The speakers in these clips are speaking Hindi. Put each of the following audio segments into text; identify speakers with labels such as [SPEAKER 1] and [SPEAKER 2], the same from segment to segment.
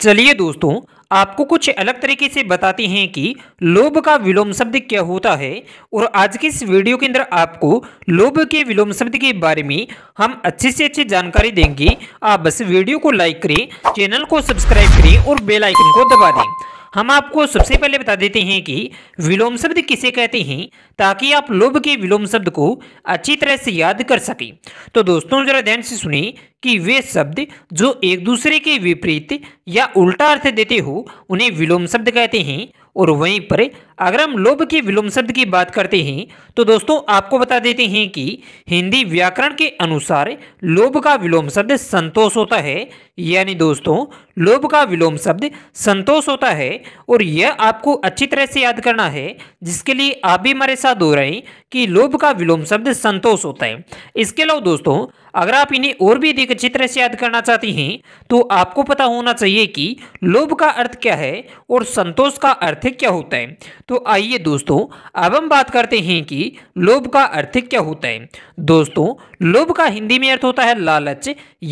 [SPEAKER 1] चलिए दोस्तों आपको कुछ अलग तरीके से बताते हैं कि लोभ का विलोम शब्द क्या होता है और आज के इस वीडियो के अंदर आपको लोभ के विलोम शब्द के बारे में हम अच्छे से अच्छी जानकारी देंगे आप बस वीडियो को लाइक करें चैनल को सब्सक्राइब करें और बेल आइकन को दबा दें हम आपको सबसे पहले बता देते हैं कि विलोम शब्द किसे कहते हैं ताकि आप लोभ के विलोम शब्द को अच्छी तरह से याद कर सकें तो दोस्तों जरा ध्यान से सुनिए कि वे शब्द जो एक दूसरे के विपरीत या उल्टा अर्थ देते हो उन्हें विलोम शब्द कहते हैं और वहीं पर अगर हम लोभ के विलोम शब्द की बात करते हैं तो दोस्तों आपको बता देते हैं कि हिंदी व्याकरण के अनुसार लोभ का विलोम शब्द संतोष होता है यानी दोस्तों लोभ का विलोम शब्द संतोष होता है और यह आपको अच्छी तरह से याद करना है जिसके लिए आप भी हमारे साथ हो रहे हैं कि लोभ का विलोम शब्द संतोष होता है इसके अलावा दोस्तों अगर आप इन्हें और भी अधिक अच्छी तरह से याद करना चाहते हैं तो आपको पता होना चाहिए कि लोभ का अर्थ क्या है और संतोष का अर्थ क्या होता है तो आइए दोस्तों अब हम बात करते हैं कि लोभ का अर्थ क्या होता है दोस्तों लोभ का हिंदी में अर्थ होता है लालच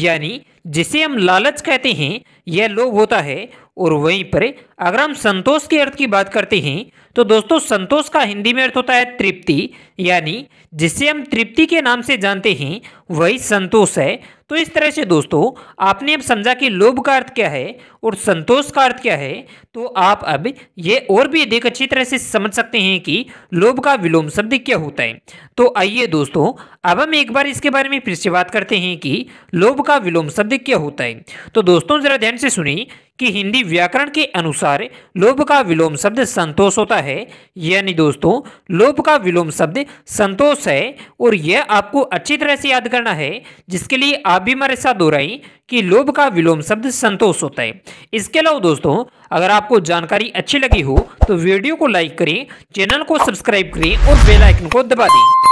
[SPEAKER 1] यानी जिसे हम लालच कहते हैं यह लोभ होता है और वहीं पर अगर हम संतोष के अर्थ की बात करते हैं तो दोस्तों संतोष का हिंदी में अर्थ होता है तृप्ति यानी जिसे हम तृप्ति के नाम से जानते हैं वही संतोष है तो इस तरह से दोस्तों आपने अब समझा कि लोभ का अर्थ क्या है और संतोष का अर्थ क्या है तो आप अब ये और भी अधिक अच्छी तरह से समझ सकते हैं कि लोभ का विलोम शब्द क्या होता है तो आइए दोस्तों अब हम एक बार इसके बारे में फिर से बात करते हैं कि लोभ का विलोम शब्द क्या होता है तो दोस्तों जरा ध्यान से सुनिए कि हिंदी व्याकरण के अनुसार लोभ का विलोम शब्द संतोष होता है यानी दोस्तों लोभ का विलोम शब्द संतोष है और यह आपको अच्छी तरह से याद करना है जिसके लिए आप भी हमारे साथ दोहराई कि लोभ का विलोम शब्द संतोष होता है इसके अलावा दोस्तों अगर आपको जानकारी अच्छी लगी हो तो वीडियो को लाइक करें चैनल को सब्सक्राइब करें और बेलाइकन को दबा दें